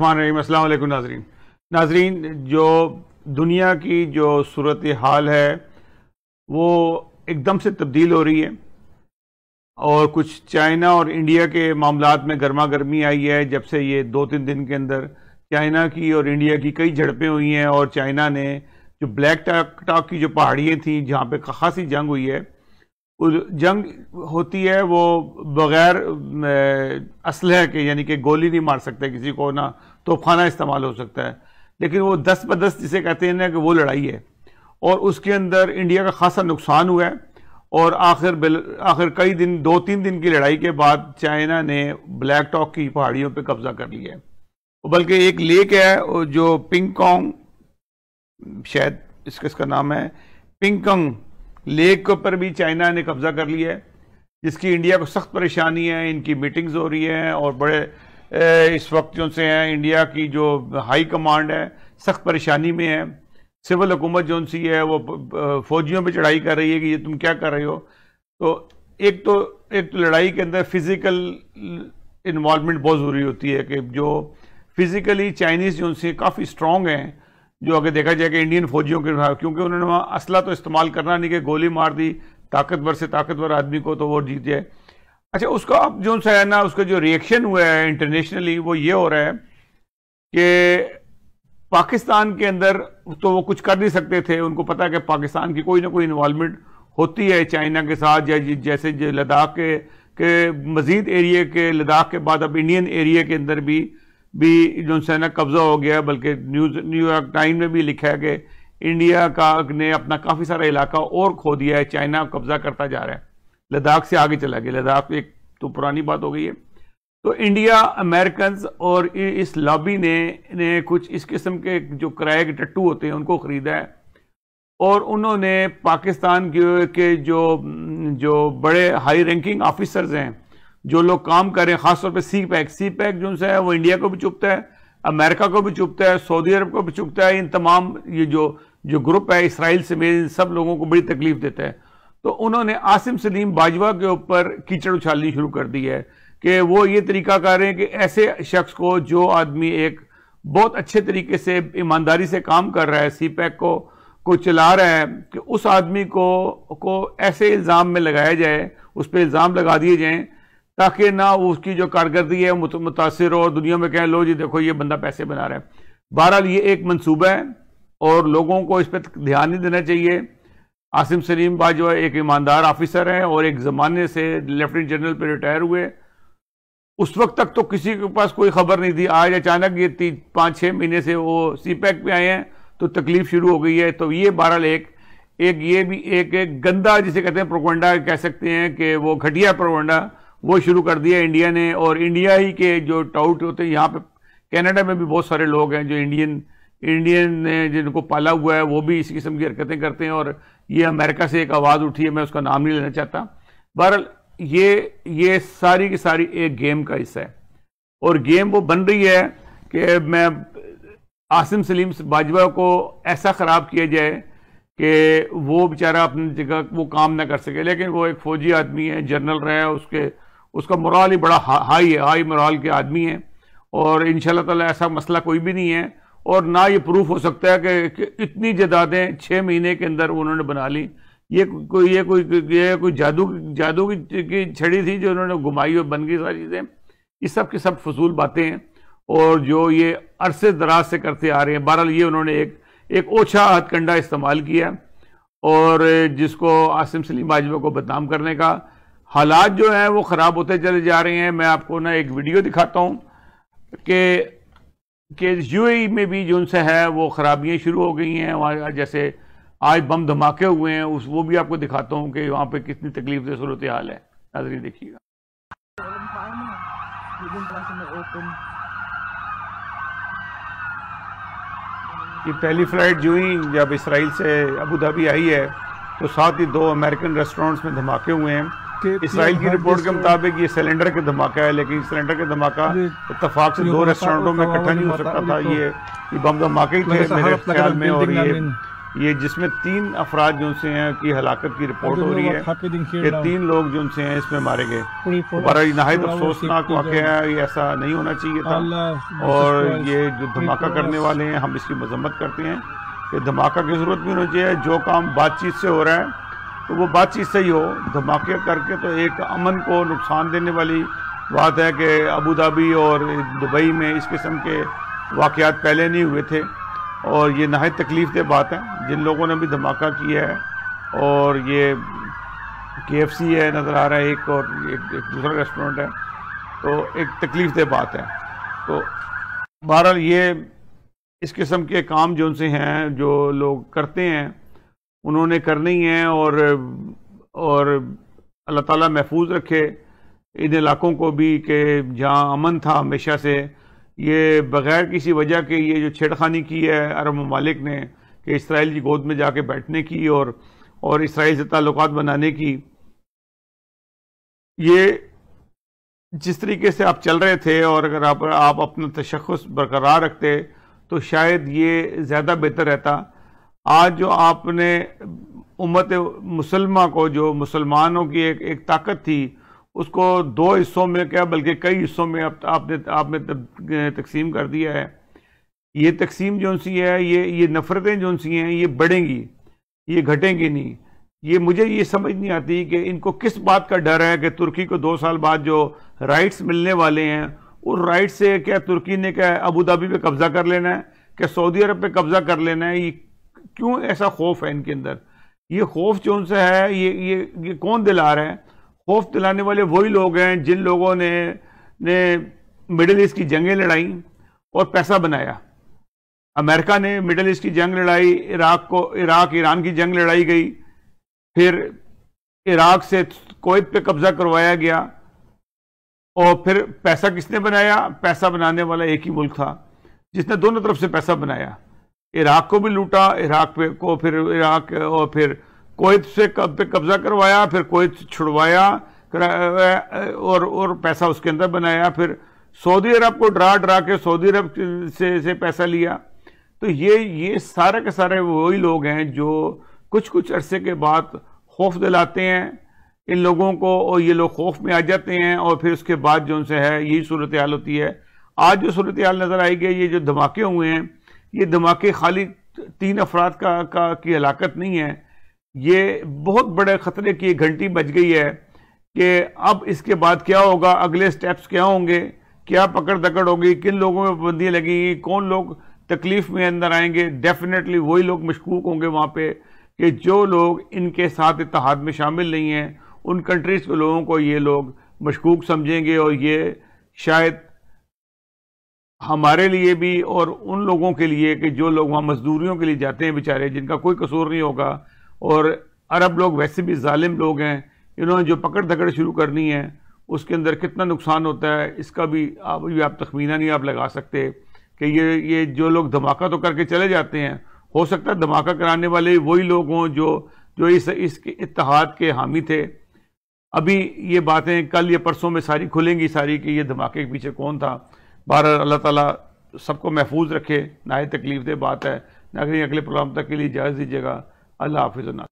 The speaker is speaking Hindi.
वालेकुम नाजरीन नाजरीन जो दुनिया की जो सूरत हाल है वो एकदम से तब्दील हो रही है और कुछ चाइना और इंडिया के मामला में गर्मा गर्मी आई है जब से ये दो तीन दिन के अंदर चाइना की और इंडिया की कई झड़पें हुई हैं और चाइना ने जो ब्लैक टाक की जो पहाड़ियाँ थी जहाँ पर खासी जंग हुई है जंग होती है वो बगैर असलह के यानी कि गोली नहीं मार सकते किसी को ना तोपखाना इस्तेमाल हो सकता है लेकिन वो दस बदस जिसे कहते हैं ना कि वो लड़ाई है और उसके अंदर इंडिया का खासा नुकसान हुआ है और आखिर आखिर कई दिन दो तीन दिन की लड़ाई के बाद चाइना ने ब्लैक टॉक की पहाड़ियों पर कब्जा कर लिया है बल्कि एक लेक है जो पिंग कॉन्ग शायद इसका इसका नाम है पिंग कॉन्ग लेक के ऊपर भी चाइना ने कब्जा कर लिया है जिसकी इंडिया को सख्त परेशानी है इनकी मीटिंग्स हो रही हैं और बड़े इस वक्त जो से हैं इंडिया की जो हाई कमांड है सख्त परेशानी में है सिविल हुकूमत जो सी है वो फौजियों पे चढ़ाई कर रही है कि ये तुम क्या कर रहे हो तो एक तो एक तो लड़ाई के अंदर फिजिकल इन्वॉलमेंट बहुत ज़रूरी होती है कि जो फिज़िकली चाइनीज़ जो काफ़ी स्ट्रॉन्ग हैं जो अगर देखा जाए कि इंडियन फौजियों के क्योंकि उन्होंने वहाँ असला तो इस्तेमाल करना नहीं कि गोली मार दी ताकतवर से ताकतवर आदमी को तो वो जीत जाए अच्छा उसका अब जो है ना उसका जो रिएक्शन हुआ है इंटरनेशनली वो ये हो रहा है कि पाकिस्तान के अंदर तो वो कुछ कर नहीं सकते थे उनको पता है कि पाकिस्तान की कोई ना कोई इन्वॉलमेंट होती है चाइना के साथ या जैसे लद्दाख के के मजीद एरिए के लद्दाख के बाद अब इंडियन एरिए के अंदर भी भी जो है ना कब्ज़ा हो गया बल्कि न्यूज न्यूयॉर्क टाइम में भी लिखा है कि इंडिया का ने अपना काफ़ी सारा इलाका और खो दिया है चाइना कब्ज़ा करता जा रहा है लद्दाख से आगे चला गया लद्दाख एक तो पुरानी बात हो गई है तो इंडिया अमेरिकन और इस लॉबी ने ने कुछ इस किस्म के जो किराए के टट्टू होते हैं उनको ख़रीदा है और उन्होंने पाकिस्तान के, के जो जो बड़े हाई रैंकिंग ऑफिसर्स हैं जो लोग काम कर रहे हैं खासतौर पर सी पैक सी पैक जो है वो इंडिया को भी चुपता है अमेरिका को भी चुपता है सऊदी अरब को भी चुपता है इन तमाम ये जो जो ग्रुप है इसराइल से मेरे सब लोगों को बड़ी तकलीफ देता है तो उन्होंने आसिम सलीम बाजवा के ऊपर कीचड़ उछालनी शुरू कर दी है कि वो ये तरीका कर रहे हैं कि ऐसे शख्स को जो आदमी एक बहुत अच्छे तरीके से ईमानदारी से काम कर रहा है सी पैक को को चला रहा है कि उस आदमी को को ऐसे इल्ज़ाम में लगाया जाए उस पर इल्ज़ाम लगा दिए जाएँ ताकि ना उसकी जो कारकर्दगी है मुतासर और दुनिया में कहें लो जी देखो ये बंदा पैसे बना रहा है बहरहाल ये एक मनसूबा है और लोगों को इस पर ध्यान नहीं देना चाहिए आसिम सलीम बाजवा जो है एक ईमानदार ऑफिसर हैं और एक ज़माने से लेफ्टिनेंट जनरल पर रिटायर हुए उस वक्त तक तो किसी के पास कोई खबर नहीं थी आज अचानक ये तीन पाँच छः महीने से वो सी पैक पे आए हैं तो तकलीफ शुरू हो गई है तो ये बहरहाल एक एक ये भी एक एक गंदा जिसे कहते हैं प्रोकोंडा कह सकते हैं कि वो घटिया प्रोकोंडा वो शुरू कर दिया इंडिया ने और इंडिया ही के जो टाउट होते हैं यहाँ पे कनाडा में भी बहुत सारे लोग हैं जो इंडियन इंडियन ने जिनको पाला हुआ है वो भी इसी किस्म की हरकतें करते हैं और ये अमेरिका से एक आवाज़ उठी है मैं उसका नाम नहीं लेना चाहता बहर ये ये सारी की सारी एक गेम का हिस्सा है और गेम वो बन रही है कि मैं आसिम सलीम बाजवा को ऐसा ख़राब किया जाए कि वो बेचारा अपनी जगह वो काम ना कर सके लेकिन वो एक फ़ौजी आदमी है जनरल रहे उसके उसका मोरल ही बड़ा हाई है हाई मोरल के आदमी हैं और इन ताला ऐसा मसला कोई भी नहीं है और ना ये प्रूफ हो सकता है कि, कि इतनी जदादें छः महीने के अंदर उन्होंने बना ली ये कोई ये कोई ये कोई जादू जादू की, की छड़ी थी जो उन्होंने घुमाई और बन गई सारी चीज़ें ये सब की सब फजूल बातें हैं और जो ये अरसे दराज से करते आ रहे हैं बहरहाल ये उन्होंने एक एक ओछा हथकंडा इस्तेमाल किया और जिसको आसिम सलीम बाजवा को बदनाम करने का हालात जो हैं वो ख़राब होते चले जा रहे हैं मैं आपको ना एक वीडियो दिखाता हूँ कि कि यूएई e में भी जो उनसे है वो ख़राबियाँ शुरू हो गई हैं वहाँ जैसे आज बम धमाके हुए हैं उस वो भी आपको दिखाता हूँ कि वहाँ पे कितनी तकलीफ से सूरत हाल है नजर देखिएगा ये पहली फ्लाइट जो ही जब इसराइल से अबू धाबी आई है तो साथ ही दो अमेरिकन रेस्टोरेंट्स में धमाके हुए हैं इसराइल की रिपोर्ट के मुताबिक ये सिलेंडर के धमाका है लेकिन सिलेंडर का धमाका इतफाक से दो रेस्टोरेंटों में इकट्ठा नहीं हो सकता था तो ये बम धमाके ही थे मेरे ख्याल में और ये ये जिसमें तीन अफराद जो उनसे हैं की हलाकत की रिपोर्ट हो रही है ये तीन लोग जो उनसे हैं इसमें मारे गए हमारा नहायत अफसोसनाक वाक़ है ये ऐसा नहीं होना चाहिए था और ये जो धमाका करने वाले हैं हम इसकी मजम्मत करते हैं कि धमाका की ज़रूरत भी होनी चाहिए जो काम बातचीत से हो रहा है तो वो बातचीत सही हो धमाके करके तो एक अमन को नुकसान देने वाली बात है कि अबू धाबी और दुबई में इस किस्म के वाक़ात पहले नहीं हुए थे और ये नहायत तकलीफ दे बात है जिन लोगों ने भी धमाका किया है और ये के है नज़र आ रहा है एक और एक, एक दूसरा रेस्टोरेंट है तो एक तकलीफ दे बात है तो बहरहाल ये इस किस्म के काम जो उनसे हैं जो लोग करते हैं उन्होंने करनी है और और अल्लाह ताला महफूज रखे इन इलाकों को भी कि जहाँ अमन था हमेशा से ये बग़ैर किसी वजह के ये जो छेड़खानी की है अरब ममालिक ने कि इसराइल की गोद में जाके बैठने की और और इसराइल से ताल्लुक बनाने की ये जिस तरीके से आप चल रहे थे और अगर आप आप अपना तशखस बरकरार रखते तो शायद ये ज़्यादा बेहतर रहता आज जो आपने उम्मत मुसलमा को जो मुसलमानों की एक एक ताकत थी उसको दो हिस्सों में क्या बल्कि कई हिस्सों में अब आपने आपने तकसीम कर दिया है ये तकसीम जो सी है ये ये नफ़रतें जो सी हैं ये बढ़ेंगी ये घटेंगी नहीं ये मुझे ये समझ नहीं आती कि इनको किस बात का डर है कि तुर्की को दो साल बाद जो राइट्स मिलने वाले हैं उन राइट्स से क्या तुर्की ने क्या अबू धाबी पे कब्ज़ा कर लेना है क्या सऊदी अरब पे कब्ज़ा कर लेना है ये क्यों ऐसा खौफ है इनके अंदर ये खौफ जो से है ये ये ये कौन दिला रहे हैं खौफ दिलाने वाले वही लोग हैं जिन लोगों ने ने मिडल ईस्ट की जंगें लड़ाई और पैसा बनाया अमेरिका ने मिडल ईस्ट की जंग लड़ाई इराक को इराक ईरान की जंग लड़ाई गई फिर इराक से कोत पे कब्जा करवाया गया और फिर पैसा किसने बनाया पैसा बनाने वाला एक ही मुल्क था जिसने दोनों तरफ से पैसा बनाया इराक को भी लूटा इराक पे को फिर इराक और फिर कोयत से कब पे कब्जा करवाया फिर कोयत छुड़वाया और और पैसा उसके अंदर बनाया फिर सऊदी अरब को डरा डरा के सऊदी अरब से से पैसा लिया तो ये ये सारे के सारे वही लोग हैं जो कुछ कुछ अरसे के बाद खौफ दिलाते हैं इन लोगों को और ये लोग खौफ में आ जाते हैं और फिर उसके बाद जो उनसे है यही सूरत हाल होती है आज जो सूरत हाल नज़र आई गई ये जो धमाके हुए हैं ये धमाके खाली तीन अफराद का, का की हलाकत नहीं है ये बहुत बड़े ख़तरे की घंटी बज गई है कि अब इसके बाद क्या होगा अगले स्टेप्स क्या होंगे क्या पकड़ दकड़ होगी किन लोगों में पाबंदियाँ लगेंगी कौन लोग तकलीफ़ में अंदर आएंगे डेफिनेटली वही लोग मशकूक होंगे वहाँ पे कि जो लोग इनके साथ इतिहाद में शामिल नहीं हैं उन कंट्रीज़ के लोगों को ये लोग मशकूक समझेंगे और ये शायद हमारे लिए भी और उन लोगों के लिए कि जो लोग वहाँ मजदूरियों के लिए जाते हैं बेचारे जिनका कोई कसूर नहीं होगा और अरब लोग वैसे भी ालिम लोग हैं इन्होंने जो पकड़ धकड़ शुरू करनी है उसके अंदर कितना नुकसान होता है इसका भी आप भी आप तखमीना नहीं आप लगा सकते कि ये ये जो लोग धमाका तो करके चले जाते हैं हो सकता है धमाका कराने वाले वही लोग हों जो जो इस इसके इतिहाद के हामी थे अभी ये बातें कल या परसों में सारी खुलेंगी सारी कि ये धमाके के पीछे कौन था बहर अल्लाह ताला सबको महफूज रखे ना ही तकलीफ दे बात है ना नागरिक अगले प्रोग्राम तक के लिए इजाज़ दीजिएगा अल्लाह हाफिज़ना